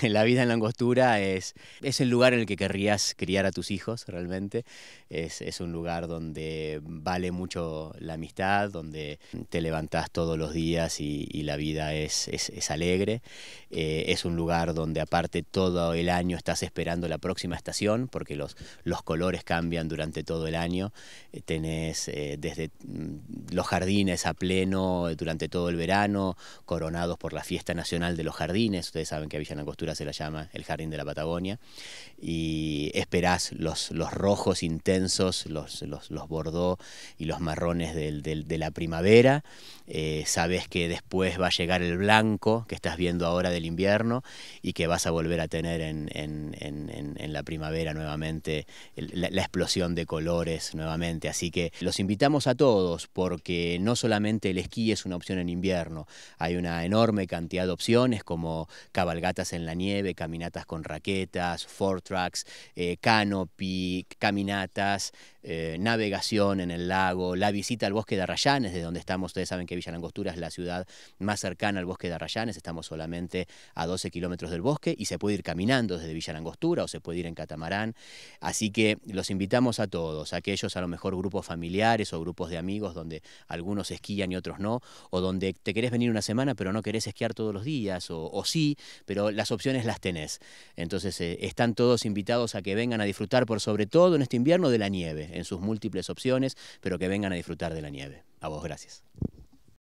La vida en la angostura es, es el lugar en el que querrías criar a tus hijos realmente. Es, un lugar donde vale mucho la amistad, donde te levantás todos los días y, la vida es, es, alegre. Eh, es un lugar donde aparte todo el año estás esperando la próxima estación porque los, los colores cambian durante todo el año. Eh, tenés eh, desde mm, los jardines a pleno durante todo el verano, coronados por la fiesta nacional de los jardines. Ustedes saben que a Villa se la llama El Jardín de la Patagonia, y esperás los, los rojos intensos, los, los, los bordó y los marrones del, de la primavera, eh, sabes que después va a llegar el blanco que estás viendo ahora del invierno y que vas a volver a tener en, en, en, la primavera nuevamente la, la explosión de colores nuevamente, así que los invitamos a todos porque no solamente el esquí es una opción en invierno, hay una enorme cantidad de opciones como cabalgatas en la nieve, caminatas con raquetas, four tracks, eh, canopy, caminatas, eh, navegación en el lago, la visita al bosque de Arrayanes, de donde estamos, ustedes saben que Villa Langostura es la ciudad más cercana al bosque de Arrayanes, estamos solamente a 12 kilómetros del bosque y se puede ir caminando desde Villa Langostura o se puede ir en catamarán, así que los invitamos a todos, aquellos a lo mejor grupos familiares o grupos de amigos donde algunos esquían y otros no, o donde te querés venir una semana pero no querés esquiar todos los días, o, sí, pero las opciones las tenés. Entonces eh, están todos invitados a que vengan a disfrutar por sobre todo en este invierno de la nieve en sus múltiples opciones, pero que vengan a disfrutar de la nieve. A vos, gracias.